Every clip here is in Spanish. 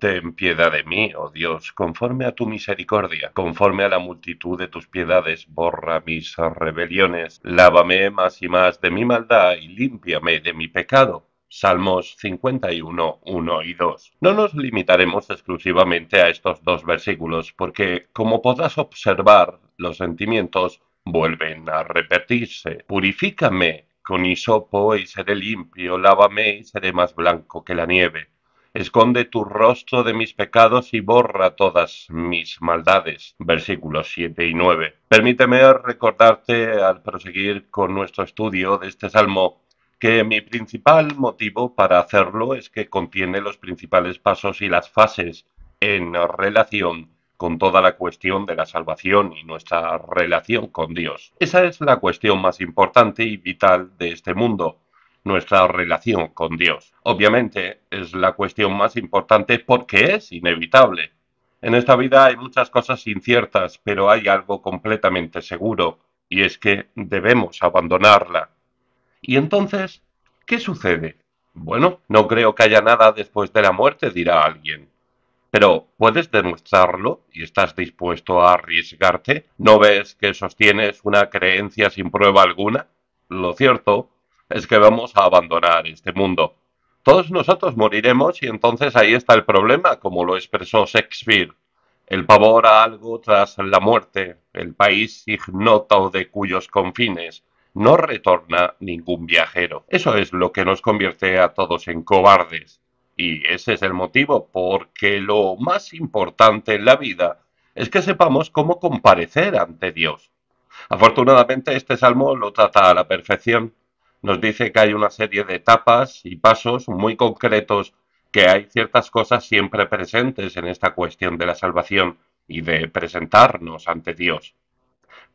Ten piedad de mí, oh Dios, conforme a tu misericordia, conforme a la multitud de tus piedades, borra mis rebeliones, lávame más y más de mi maldad y límpiame de mi pecado. Salmos 51, 1 y 2. No nos limitaremos exclusivamente a estos dos versículos, porque, como podrás observar, los sentimientos vuelven a repetirse. Purifícame con hisopo y seré limpio, lávame y seré más blanco que la nieve. Esconde tu rostro de mis pecados y borra todas mis maldades. Versículos 7 y 9. Permíteme recordarte al proseguir con nuestro estudio de este salmo que mi principal motivo para hacerlo es que contiene los principales pasos y las fases en relación con toda la cuestión de la salvación y nuestra relación con Dios. Esa es la cuestión más importante y vital de este mundo nuestra relación con Dios. Obviamente es la cuestión más importante porque es inevitable. En esta vida hay muchas cosas inciertas, pero hay algo completamente seguro, y es que debemos abandonarla. Y entonces, ¿qué sucede? Bueno, no creo que haya nada después de la muerte, dirá alguien. Pero, ¿puedes demostrarlo y estás dispuesto a arriesgarte? ¿No ves que sostienes una creencia sin prueba alguna? Lo cierto es que vamos a abandonar este mundo. Todos nosotros moriremos y entonces ahí está el problema, como lo expresó Shakespeare. El pavor a algo tras la muerte, el país ignoto de cuyos confines no retorna ningún viajero. Eso es lo que nos convierte a todos en cobardes. Y ese es el motivo, porque lo más importante en la vida es que sepamos cómo comparecer ante Dios. Afortunadamente este salmo lo trata a la perfección nos dice que hay una serie de etapas y pasos muy concretos, que hay ciertas cosas siempre presentes en esta cuestión de la salvación y de presentarnos ante Dios.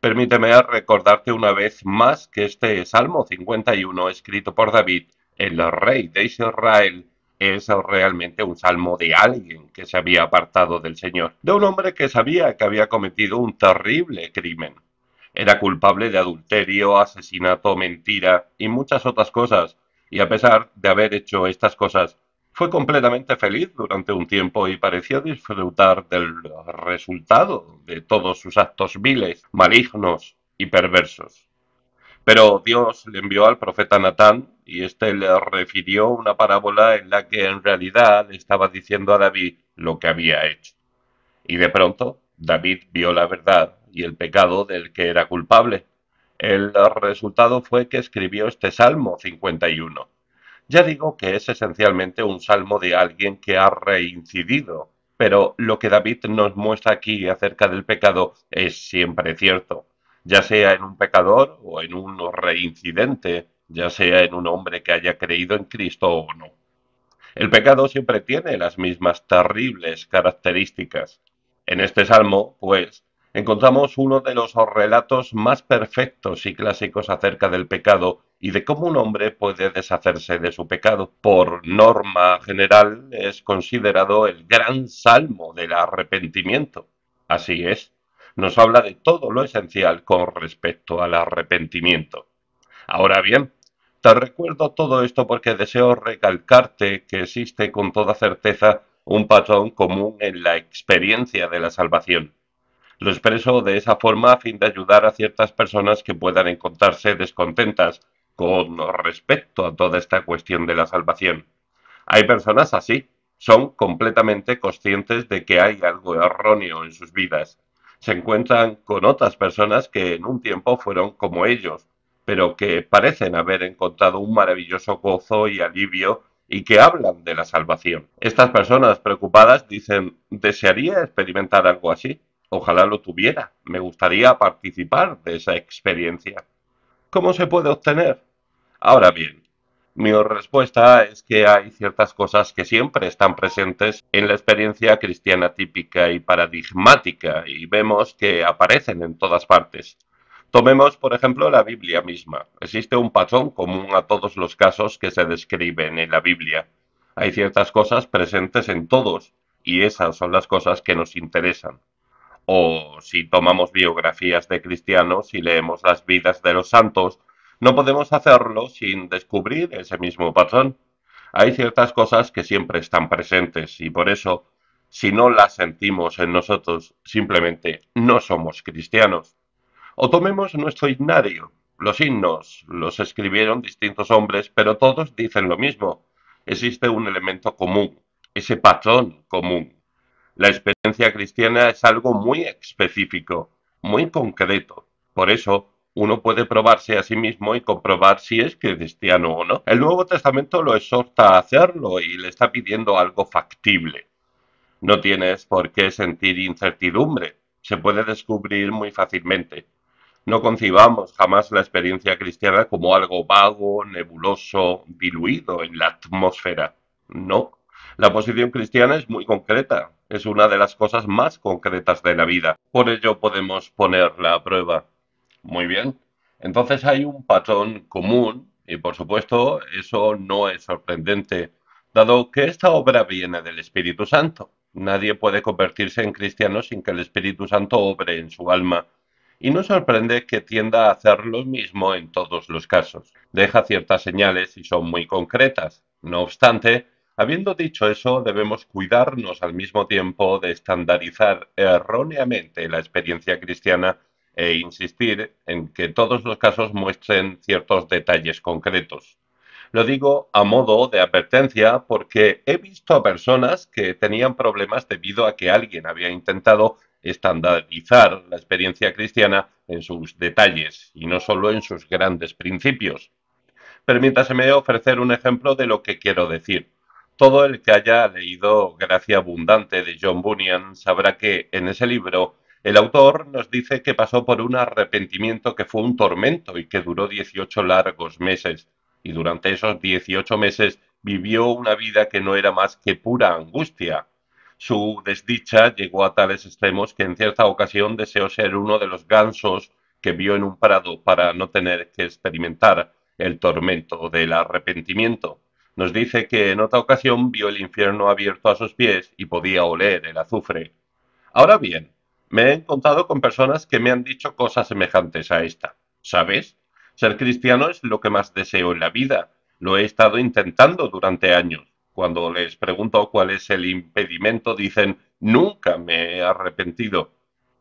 Permíteme recordarte una vez más que este Salmo 51, escrito por David, el rey de Israel, es realmente un salmo de alguien que se había apartado del Señor, de un hombre que sabía que había cometido un terrible crimen. Era culpable de adulterio, asesinato, mentira y muchas otras cosas, y a pesar de haber hecho estas cosas, fue completamente feliz durante un tiempo y pareció disfrutar del resultado de todos sus actos viles, malignos y perversos. Pero Dios le envió al profeta Natán y éste le refirió una parábola en la que en realidad estaba diciendo a David lo que había hecho. Y de pronto David vio la verdad y el pecado del que era culpable. El resultado fue que escribió este Salmo 51. Ya digo que es esencialmente un salmo de alguien que ha reincidido, pero lo que David nos muestra aquí acerca del pecado es siempre cierto, ya sea en un pecador o en un reincidente, ya sea en un hombre que haya creído en Cristo o no. El pecado siempre tiene las mismas terribles características. En este salmo, pues, encontramos uno de los relatos más perfectos y clásicos acerca del pecado y de cómo un hombre puede deshacerse de su pecado. Por norma general es considerado el gran salmo del arrepentimiento. Así es, nos habla de todo lo esencial con respecto al arrepentimiento. Ahora bien, te recuerdo todo esto porque deseo recalcarte que existe con toda certeza un patrón común en la experiencia de la salvación. Lo expreso de esa forma a fin de ayudar a ciertas personas que puedan encontrarse descontentas con respecto a toda esta cuestión de la salvación. Hay personas así, son completamente conscientes de que hay algo erróneo en sus vidas. Se encuentran con otras personas que en un tiempo fueron como ellos, pero que parecen haber encontrado un maravilloso gozo y alivio y que hablan de la salvación. Estas personas preocupadas dicen, desearía experimentar algo así, Ojalá lo tuviera. Me gustaría participar de esa experiencia. ¿Cómo se puede obtener? Ahora bien, mi respuesta es que hay ciertas cosas que siempre están presentes en la experiencia cristiana típica y paradigmática y vemos que aparecen en todas partes. Tomemos, por ejemplo, la Biblia misma. Existe un patrón común a todos los casos que se describen en la Biblia. Hay ciertas cosas presentes en todos y esas son las cosas que nos interesan o si tomamos biografías de cristianos y leemos las vidas de los santos, no podemos hacerlo sin descubrir ese mismo patrón. Hay ciertas cosas que siempre están presentes y por eso, si no las sentimos en nosotros, simplemente no somos cristianos. O tomemos nuestro himnario. Los himnos los escribieron distintos hombres, pero todos dicen lo mismo. Existe un elemento común, ese patrón común. La experiencia cristiana es algo muy específico, muy concreto. Por eso, uno puede probarse a sí mismo y comprobar si es cristiano o no. El Nuevo Testamento lo exhorta a hacerlo y le está pidiendo algo factible. No tienes por qué sentir incertidumbre, se puede descubrir muy fácilmente. No concibamos jamás la experiencia cristiana como algo vago, nebuloso, diluido en la atmósfera. No, la posición cristiana es muy concreta, es una de las cosas más concretas de la vida. Por ello podemos ponerla a prueba. Muy bien. Entonces hay un patrón común y por supuesto eso no es sorprendente, dado que esta obra viene del Espíritu Santo. Nadie puede convertirse en cristiano sin que el Espíritu Santo obre en su alma. Y no sorprende que tienda a hacer lo mismo en todos los casos. Deja ciertas señales y son muy concretas. No obstante, Habiendo dicho eso, debemos cuidarnos al mismo tiempo de estandarizar erróneamente la experiencia cristiana e insistir en que todos los casos muestren ciertos detalles concretos. Lo digo a modo de advertencia porque he visto a personas que tenían problemas debido a que alguien había intentado estandarizar la experiencia cristiana en sus detalles y no solo en sus grandes principios. Permítaseme ofrecer un ejemplo de lo que quiero decir. Todo el que haya leído Gracia Abundante de John Bunyan sabrá que, en ese libro, el autor nos dice que pasó por un arrepentimiento que fue un tormento y que duró 18 largos meses. Y durante esos 18 meses vivió una vida que no era más que pura angustia. Su desdicha llegó a tales extremos que en cierta ocasión deseó ser uno de los gansos que vio en un prado para no tener que experimentar el tormento del arrepentimiento nos dice que en otra ocasión vio el infierno abierto a sus pies y podía oler el azufre. Ahora bien, me he encontrado con personas que me han dicho cosas semejantes a esta. ¿Sabes? Ser cristiano es lo que más deseo en la vida. Lo he estado intentando durante años. Cuando les pregunto cuál es el impedimento, dicen, nunca me he arrepentido.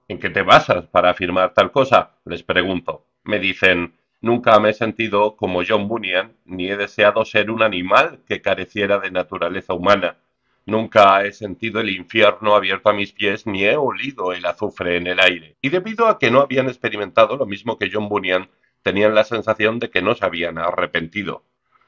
¿En qué te basas para afirmar tal cosa? Les pregunto. Me dicen, Nunca me he sentido como John Bunyan, ni he deseado ser un animal que careciera de naturaleza humana. Nunca he sentido el infierno abierto a mis pies ni he olido el azufre en el aire. Y debido a que no habían experimentado lo mismo que John Bunyan, tenían la sensación de que no se habían arrepentido.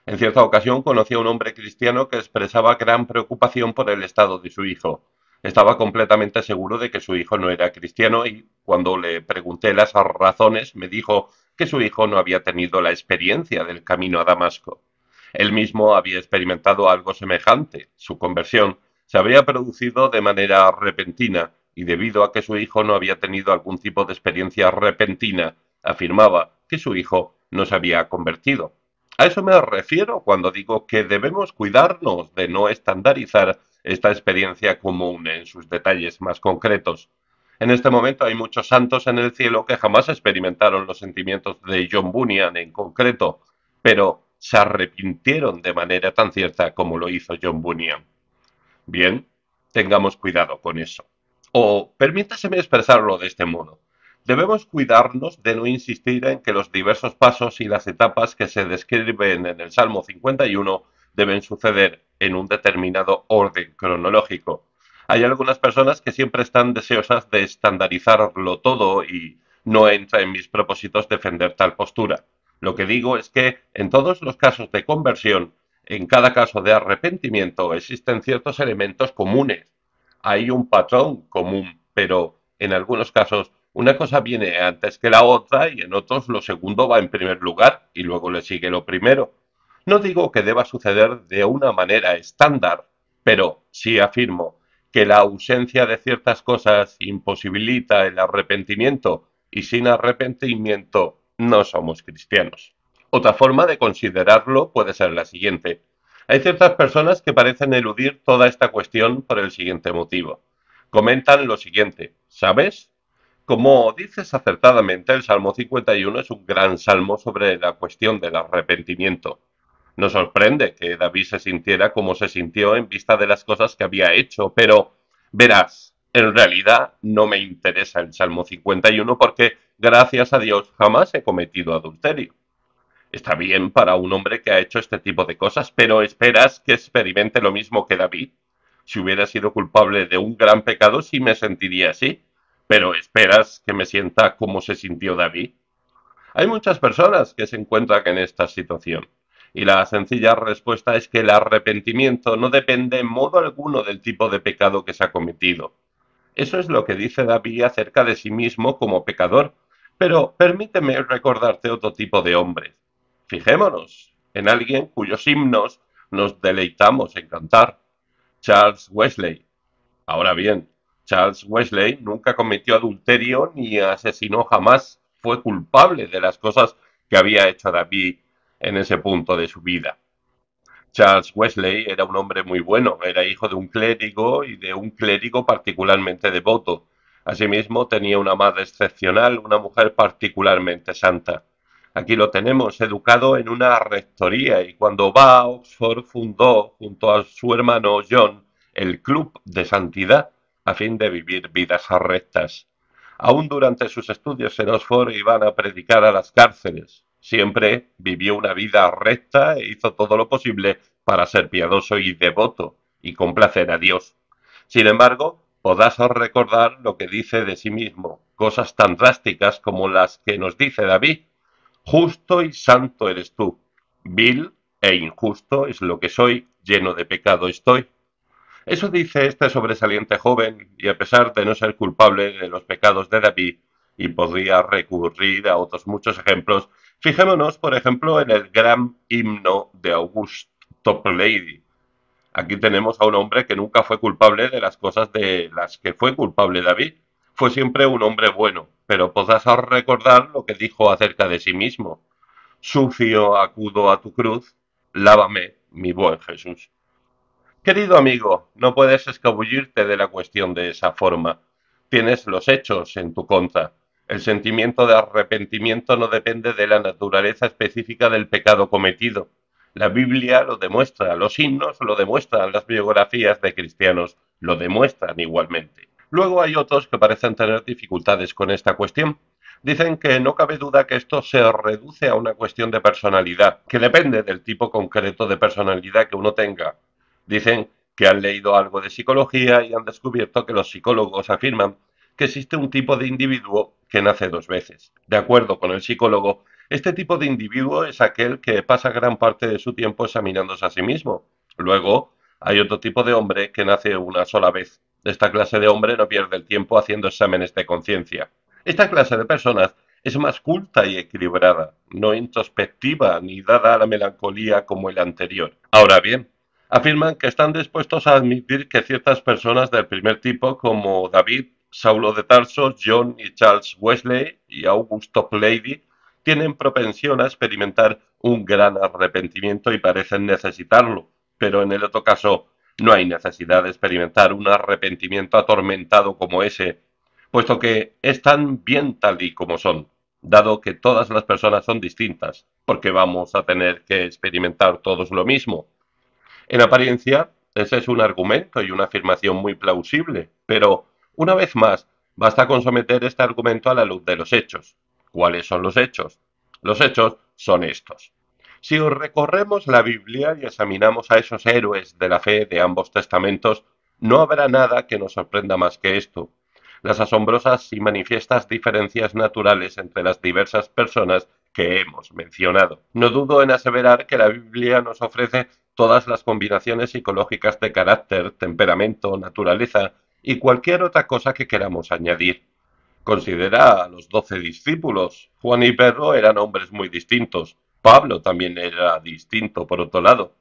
En cierta ocasión conocí a un hombre cristiano que expresaba gran preocupación por el estado de su hijo. Estaba completamente seguro de que su hijo no era cristiano y, cuando le pregunté las razones, me dijo que su hijo no había tenido la experiencia del camino a Damasco. Él mismo había experimentado algo semejante. Su conversión se había producido de manera repentina y debido a que su hijo no había tenido algún tipo de experiencia repentina, afirmaba que su hijo no se había convertido. A eso me refiero cuando digo que debemos cuidarnos de no estandarizar esta experiencia común en sus detalles más concretos. En este momento hay muchos santos en el cielo que jamás experimentaron los sentimientos de John Bunyan en concreto, pero se arrepintieron de manera tan cierta como lo hizo John Bunyan. Bien, tengamos cuidado con eso. O permítaseme expresarlo de este modo. Debemos cuidarnos de no insistir en que los diversos pasos y las etapas que se describen en el Salmo 51 deben suceder en un determinado orden cronológico, hay algunas personas que siempre están deseosas de estandarizarlo todo y no entra en mis propósitos defender tal postura. Lo que digo es que en todos los casos de conversión, en cada caso de arrepentimiento, existen ciertos elementos comunes. Hay un patrón común, pero en algunos casos una cosa viene antes que la otra y en otros lo segundo va en primer lugar y luego le sigue lo primero. No digo que deba suceder de una manera estándar, pero sí afirmo que la ausencia de ciertas cosas imposibilita el arrepentimiento y sin arrepentimiento no somos cristianos. Otra forma de considerarlo puede ser la siguiente. Hay ciertas personas que parecen eludir toda esta cuestión por el siguiente motivo. Comentan lo siguiente, ¿sabes? Como dices acertadamente, el Salmo 51 es un gran salmo sobre la cuestión del arrepentimiento. No sorprende que David se sintiera como se sintió en vista de las cosas que había hecho, pero verás, en realidad no me interesa el Salmo 51 porque, gracias a Dios, jamás he cometido adulterio. Está bien para un hombre que ha hecho este tipo de cosas, pero ¿esperas que experimente lo mismo que David? Si hubiera sido culpable de un gran pecado, sí me sentiría así, pero ¿esperas que me sienta como se sintió David? Hay muchas personas que se encuentran en esta situación. Y la sencilla respuesta es que el arrepentimiento no depende en modo alguno del tipo de pecado que se ha cometido. Eso es lo que dice David acerca de sí mismo como pecador, pero permíteme recordarte otro tipo de hombre. Fijémonos en alguien cuyos himnos nos deleitamos en cantar. Charles Wesley. Ahora bien, Charles Wesley nunca cometió adulterio ni asesinó jamás. Fue culpable de las cosas que había hecho David en ese punto de su vida. Charles Wesley era un hombre muy bueno, era hijo de un clérigo y de un clérigo particularmente devoto. Asimismo, tenía una madre excepcional, una mujer particularmente santa. Aquí lo tenemos, educado en una rectoría, y cuando va a Oxford fundó, junto a su hermano John, el Club de Santidad, a fin de vivir vidas rectas. Aún durante sus estudios en Oxford iban a predicar a las cárceles siempre vivió una vida recta e hizo todo lo posible para ser piadoso y devoto y complacer a Dios. Sin embargo, podrás recordar lo que dice de sí mismo, cosas tan drásticas como las que nos dice David. Justo y santo eres tú, vil e injusto es lo que soy, lleno de pecado estoy. Eso dice este sobresaliente joven, y a pesar de no ser culpable de los pecados de David, y podría recurrir a otros muchos ejemplos, Fijémonos, por ejemplo, en el gran himno de Augusto Lady. Aquí tenemos a un hombre que nunca fue culpable de las cosas de las que fue culpable David. Fue siempre un hombre bueno, pero podrás recordar lo que dijo acerca de sí mismo. Sucio acudo a tu cruz, lávame, mi buen Jesús. Querido amigo, no puedes escabullirte de la cuestión de esa forma. Tienes los hechos en tu contra. El sentimiento de arrepentimiento no depende de la naturaleza específica del pecado cometido. La Biblia lo demuestra, los himnos lo demuestran, las biografías de cristianos lo demuestran igualmente. Luego hay otros que parecen tener dificultades con esta cuestión. Dicen que no cabe duda que esto se reduce a una cuestión de personalidad, que depende del tipo concreto de personalidad que uno tenga. Dicen que han leído algo de psicología y han descubierto que los psicólogos afirman que existe un tipo de individuo que nace dos veces. De acuerdo con el psicólogo, este tipo de individuo es aquel que pasa gran parte de su tiempo examinándose a sí mismo. Luego, hay otro tipo de hombre que nace una sola vez. Esta clase de hombre no pierde el tiempo haciendo exámenes de conciencia. Esta clase de personas es más culta y equilibrada, no introspectiva ni dada a la melancolía como el anterior. Ahora bien, afirman que están dispuestos a admitir que ciertas personas del primer tipo, como David, Saulo de Tarso, John y Charles Wesley y Augusto Lady tienen propensión a experimentar un gran arrepentimiento y parecen necesitarlo, pero en el otro caso no hay necesidad de experimentar un arrepentimiento atormentado como ese, puesto que están bien tal y como son, dado que todas las personas son distintas, porque vamos a tener que experimentar todos lo mismo. En apariencia, ese es un argumento y una afirmación muy plausible, pero una vez más, basta con someter este argumento a la luz de los hechos. ¿Cuáles son los hechos? Los hechos son estos. Si recorremos la Biblia y examinamos a esos héroes de la fe de ambos testamentos, no habrá nada que nos sorprenda más que esto. Las asombrosas y manifiestas diferencias naturales entre las diversas personas que hemos mencionado. No dudo en aseverar que la Biblia nos ofrece todas las combinaciones psicológicas de carácter, temperamento, naturaleza, y cualquier otra cosa que queramos añadir. Considera a los doce discípulos. Juan y Pedro eran hombres muy distintos. Pablo también era distinto, por otro lado.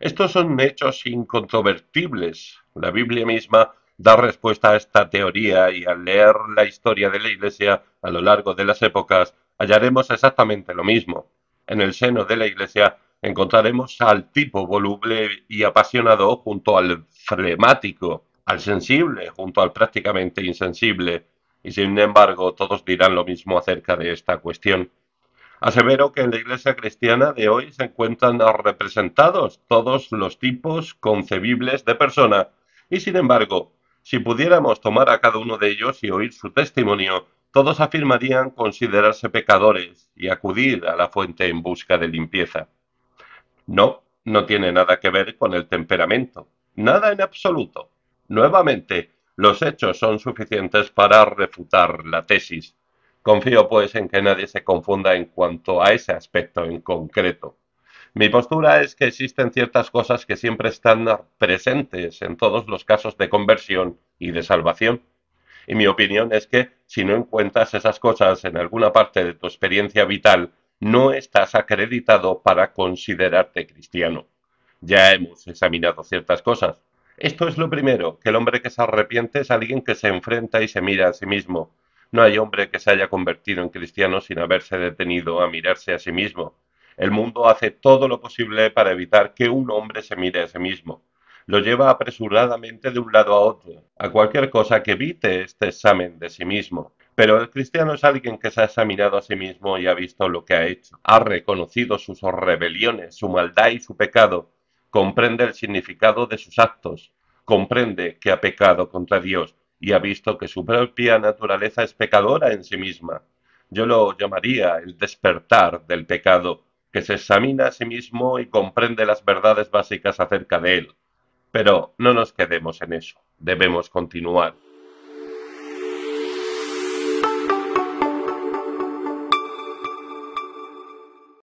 Estos son hechos incontrovertibles. La Biblia misma da respuesta a esta teoría y al leer la historia de la Iglesia a lo largo de las épocas hallaremos exactamente lo mismo. En el seno de la Iglesia encontraremos al tipo voluble y apasionado junto al flemático, al sensible junto al prácticamente insensible, y sin embargo todos dirán lo mismo acerca de esta cuestión. Asevero que en la Iglesia cristiana de hoy se encuentran representados todos los tipos concebibles de persona, y sin embargo, si pudiéramos tomar a cada uno de ellos y oír su testimonio, todos afirmarían considerarse pecadores y acudir a la fuente en busca de limpieza. No, no tiene nada que ver con el temperamento, nada en absoluto. Nuevamente, los hechos son suficientes para refutar la tesis. Confío pues en que nadie se confunda en cuanto a ese aspecto en concreto. Mi postura es que existen ciertas cosas que siempre están presentes en todos los casos de conversión y de salvación. Y mi opinión es que si no encuentras esas cosas en alguna parte de tu experiencia vital, no estás acreditado para considerarte cristiano. Ya hemos examinado ciertas cosas. Esto es lo primero, que el hombre que se arrepiente es alguien que se enfrenta y se mira a sí mismo. No hay hombre que se haya convertido en cristiano sin haberse detenido a mirarse a sí mismo. El mundo hace todo lo posible para evitar que un hombre se mire a sí mismo. Lo lleva apresuradamente de un lado a otro, a cualquier cosa que evite este examen de sí mismo. Pero el cristiano es alguien que se ha examinado a sí mismo y ha visto lo que ha hecho, ha reconocido sus rebeliones, su maldad y su pecado, comprende el significado de sus actos, comprende que ha pecado contra Dios y ha visto que su propia naturaleza es pecadora en sí misma. Yo lo llamaría el despertar del pecado, que se examina a sí mismo y comprende las verdades básicas acerca de él. Pero no nos quedemos en eso, debemos continuar.